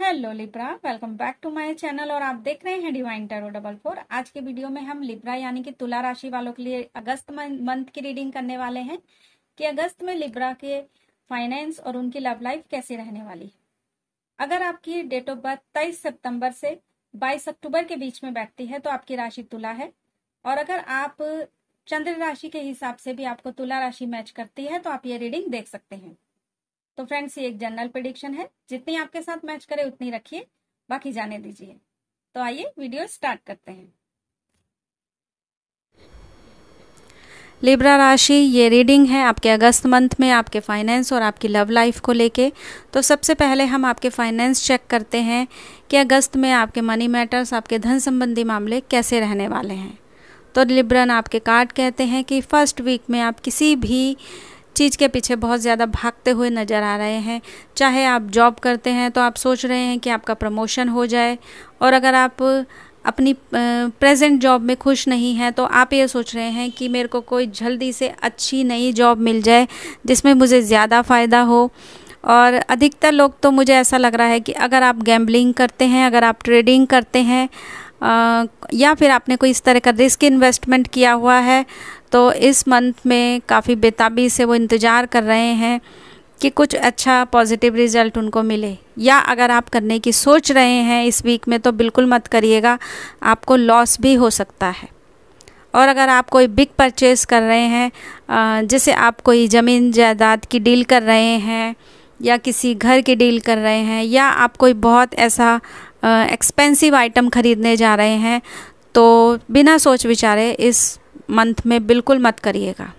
hello Libra welcome back to my channel और आप देख रहे हैं डिवाइन टेरो डबल फोर आज के वीडियो में हम लिब्रा यानी कि तुला राशि वालों के लिए अगस्त मंथ की रीडिंग करने वाले हैं कि अगस्त में लिब्रा के फाइनेंस और उनकी लव लाइफ कैसे रहने वाली है अगर आपकी डेट ऑफ बर्थ तेईस सितंबर से बाईस अक्टूबर के बीच में बैठती है तो आपकी राशि तुला है और अगर आप चंद्र राशि के हिसाब से भी आपको तुला राशि मैच करती है तो आप ये रीडिंग देख सकते हैं तो फ्रेंड्स ये एक जनरल प्रिडिक्शन है जितनी आपके साथ मैच करे उतनी रखिए बाकी जाने दीजिए तो आइए वीडियो स्टार्ट करते हैं लिब्रा राशि ये रीडिंग है आपके अगस्त मंथ में आपके फाइनेंस और आपकी लव लाइफ को लेके तो सबसे पहले हम आपके फाइनेंस चेक करते हैं कि अगस्त में आपके मनी मैटर्स आपके धन संबंधी मामले कैसे रहने वाले हैं तो लिब्रन आपके कार्ड कहते हैं कि फर्स्ट वीक में आप किसी भी चीज़ के पीछे बहुत ज़्यादा भागते हुए नज़र आ रहे हैं चाहे आप जॉब करते हैं तो आप सोच रहे हैं कि आपका प्रमोशन हो जाए और अगर आप अपनी प्रेजेंट जॉब में खुश नहीं हैं तो आप ये सोच रहे हैं कि मेरे को कोई जल्दी से अच्छी नई जॉब मिल जाए जिसमें मुझे ज़्यादा फ़ायदा हो और अधिकतर लोग तो मुझे ऐसा लग रहा है कि अगर आप गैम्बलिंग करते हैं अगर आप ट्रेडिंग करते हैं आ, या फिर आपने कोई इस तरह का रिस्क इन्वेस्टमेंट किया हुआ है तो इस मंथ में काफ़ी बेताबी से वो इंतज़ार कर रहे हैं कि कुछ अच्छा पॉजिटिव रिज़ल्ट उनको मिले या अगर आप करने की सोच रहे हैं इस वीक में तो बिल्कुल मत करिएगा आपको लॉस भी हो सकता है और अगर आप कोई बिग परचेज़ कर रहे हैं जैसे आप कोई ज़मीन जायदाद की डील कर रहे हैं या किसी घर की डील कर रहे हैं या आप कोई बहुत ऐसा एक्सपेंसिव आइटम ख़रीदने जा रहे हैं तो बिना सोच विचारे इस मंथ में बिल्कुल मत करिएगा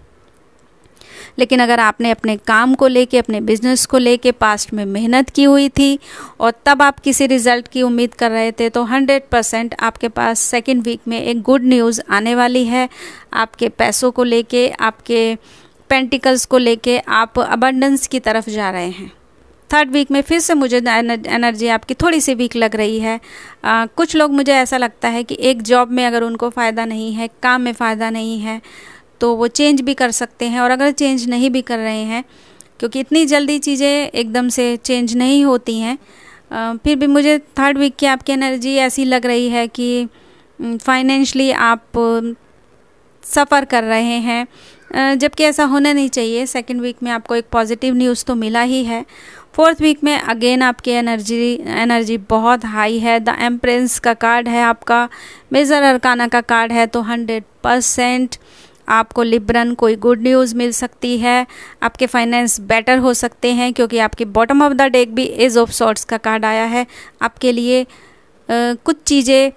लेकिन अगर आपने अपने काम को लेके अपने बिजनेस को लेके पास्ट में मेहनत की हुई थी और तब आप किसी रिजल्ट की उम्मीद कर रहे थे तो 100 परसेंट आपके पास सेकेंड वीक में एक गुड न्यूज़ आने वाली है आपके पैसों को लेके आपके पेंटिकल्स को लेके आप अबंडेंस की तरफ जा रहे हैं थर्ड वीक में फिर से मुझे एनर्जी आपकी थोड़ी सी वीक लग रही है आ, कुछ लोग मुझे ऐसा लगता है कि एक जॉब में अगर उनको फ़ायदा नहीं है काम में फ़ायदा नहीं है तो वो चेंज भी कर सकते हैं और अगर चेंज नहीं भी कर रहे हैं क्योंकि इतनी जल्दी चीज़ें एकदम से चेंज नहीं होती हैं फिर भी मुझे थर्ड वीक की आपकी एनर्जी ऐसी लग रही है कि हम्म, फाइनेंशली आप सफ़र कर रहे हैं जबकि ऐसा होना नहीं चाहिए सेकेंड वीक में आपको एक पॉजिटिव न्यूज़ तो मिला ही है फोर्थ वीक में अगेन आपकी एनर्जी एनर्जी बहुत हाई है द एम्प्रेंस का कार्ड है आपका मेजर अरकाना का कार्ड है तो हंड्रेड परसेंट आपको लिब्रन कोई गुड न्यूज़ मिल सकती है आपके फाइनेंस बेटर हो सकते हैं क्योंकि आपके बॉटम ऑफ द डेक भी एज ऑफ सॉर्ट्स का कार्ड आया है आपके लिए आ, कुछ चीज़ें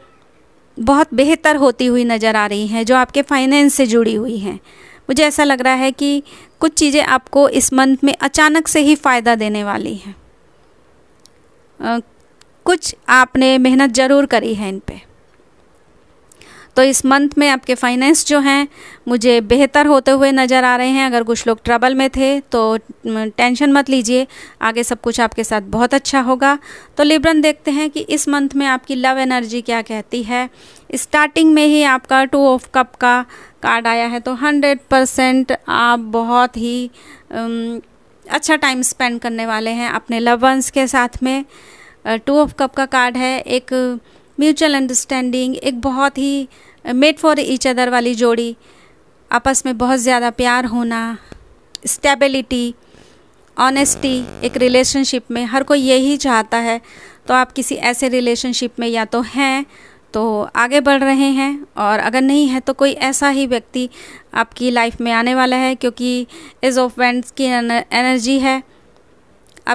बहुत बेहतर होती हुई नज़र आ रही हैं जो आपके फाइनेंस से जुड़ी हुई हैं मुझे ऐसा लग रहा है कि कुछ चीज़ें आपको इस मंथ में अचानक से ही फ़ायदा देने वाली हैं कुछ आपने मेहनत ज़रूर करी है इन पर तो इस मंथ में आपके फाइनेंस जो हैं मुझे बेहतर होते हुए नज़र आ रहे हैं अगर कुछ लोग ट्रबल में थे तो टेंशन मत लीजिए आगे सब कुछ आपके साथ बहुत अच्छा होगा तो लिब्रन देखते हैं कि इस मंथ में आपकी लव एनर्जी क्या कहती है स्टार्टिंग में ही आपका टू ऑफ कप का कार्ड आया है तो हंड्रेड परसेंट आप बहुत ही अच्छा टाइम स्पेंड करने वाले हैं अपने लव वंस के साथ में टू ऑफ कप का कार्ड है एक म्यूचुअल अंडरस्टैंडिंग एक बहुत ही मेड फॉर ईच अदर वाली जोड़ी आपस में बहुत ज़्यादा प्यार होना स्टेबिलिटी ऑनेस्टी एक रिलेशनशिप में हर कोई यही चाहता है तो आप किसी ऐसे रिलेशनशिप में या तो हैं तो आगे बढ़ रहे हैं और अगर नहीं है तो कोई ऐसा ही व्यक्ति आपकी लाइफ में आने वाला है क्योंकि इज ऑफ वेंट्स की एनर्जी है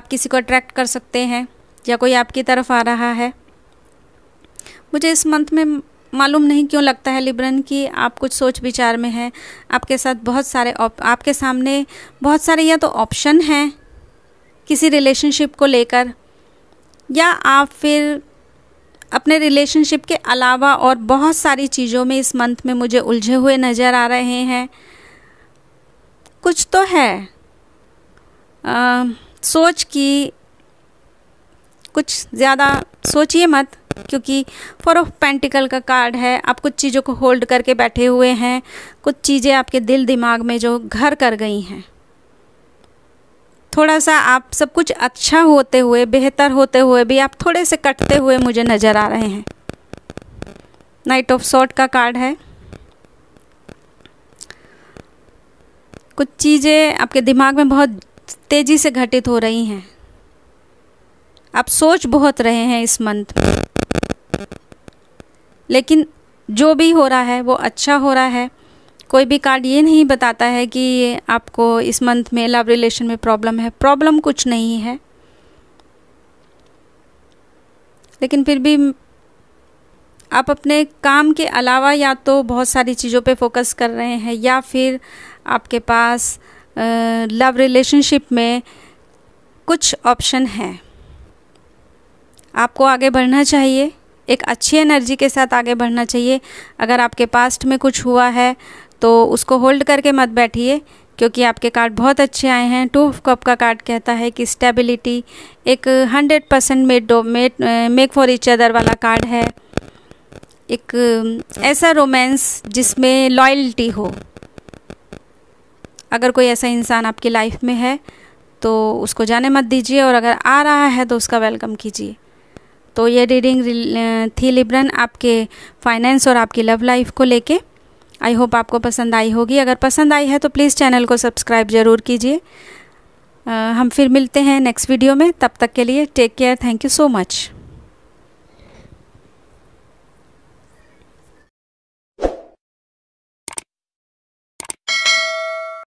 आप किसी को अट्रैक्ट कर सकते हैं या कोई आपकी तरफ आ रहा है मुझे इस मंथ में मालूम नहीं क्यों लगता है लिब्रन कि आप कुछ सोच विचार में हैं आपके साथ बहुत सारे आपके सामने बहुत सारे या तो ऑप्शन हैं किसी रिलेशनशिप को लेकर या आप फिर अपने रिलेशनशिप के अलावा और बहुत सारी चीज़ों में इस मंथ में मुझे उलझे हुए नज़र आ रहे हैं कुछ तो है आ, सोच की कुछ ज़्यादा सोचिए मत क्योंकि फोर ऑफ पेंटिकल का कार्ड है आप कुछ चीज़ों को होल्ड करके बैठे हुए हैं कुछ चीज़ें आपके दिल दिमाग में जो घर कर गई हैं थोड़ा सा आप सब कुछ अच्छा होते हुए बेहतर होते हुए भी आप थोड़े से कटते हुए मुझे नज़र आ रहे हैं नाइट ऑफ शॉर्ट का कार्ड है कुछ चीज़ें आपके दिमाग में बहुत तेज़ी से घटित हो रही हैं आप सोच बहुत रहे हैं इस मंथ लेकिन जो भी हो रहा है वो अच्छा हो रहा है कोई भी कार्ड ये नहीं बताता है कि आपको इस मंथ में लव रिलेशन में प्रॉब्लम है प्रॉब्लम कुछ नहीं है लेकिन फिर भी आप अपने काम के अलावा या तो बहुत सारी चीज़ों पे फोकस कर रहे हैं या फिर आपके पास लव रिलेशनशिप में कुछ ऑप्शन है आपको आगे बढ़ना चाहिए एक अच्छी एनर्जी के साथ आगे बढ़ना चाहिए अगर आपके पास्ट में कुछ हुआ है तो उसको होल्ड करके मत बैठिए क्योंकि आपके कार्ड बहुत अच्छे आए हैं टू ऑफ कप का कार्ड कहता है कि स्टेबिलिटी एक हंड्रेड परसेंट मेड डो made make for each other वाला कार्ड है एक ऐसा रोमांस जिसमें लॉयल्टी हो अगर कोई ऐसा इंसान आपकी लाइफ में है तो उसको जाने मत दीजिए और अगर आ रहा है तो उसका वेलकम कीजिए तो ये रीडिंग uh, थी लिब्रन आपके फाइनेंस और आपकी लव लाइफ को लेके आई होप आपको पसंद आई होगी अगर पसंद आई है तो प्लीज़ चैनल को सब्सक्राइब ज़रूर कीजिए uh, हम फिर मिलते हैं नेक्स्ट वीडियो में तब तक के लिए take care thank you so much